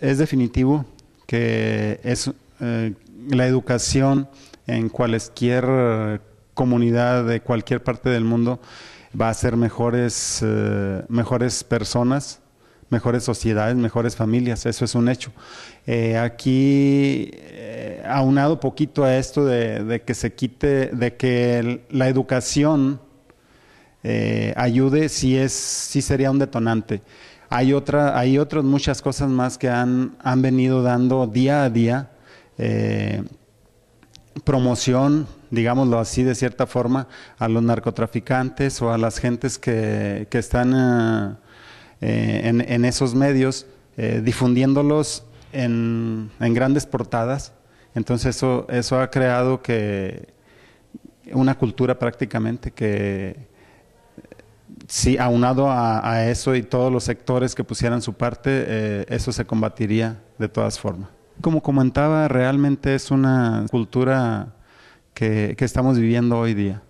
Es definitivo que es eh, la educación en cualquier eh, comunidad de cualquier parte del mundo va a ser mejores, eh, mejores personas, mejores sociedades, mejores familias, eso es un hecho. aquí, aunado poquito a esto de, que se quite, de que la educación eh, ayude, si es, si sería un detonante. Hay, otra, hay otras muchas cosas más que han, han venido dando día a día. Eh, promoción, digámoslo así de cierta forma, a los narcotraficantes o a las gentes que, están eh, en, esos medios, difundiéndolos en, en, grandes portadas. Entonces eso, eso ha creado que una cultura prácticamente que si aunado a, eso y todos los sectores que pusieran su parte, eh, eso se combatiría de todas formas. Como comentaba, realmente es una cultura que estamos viviendo hoy día.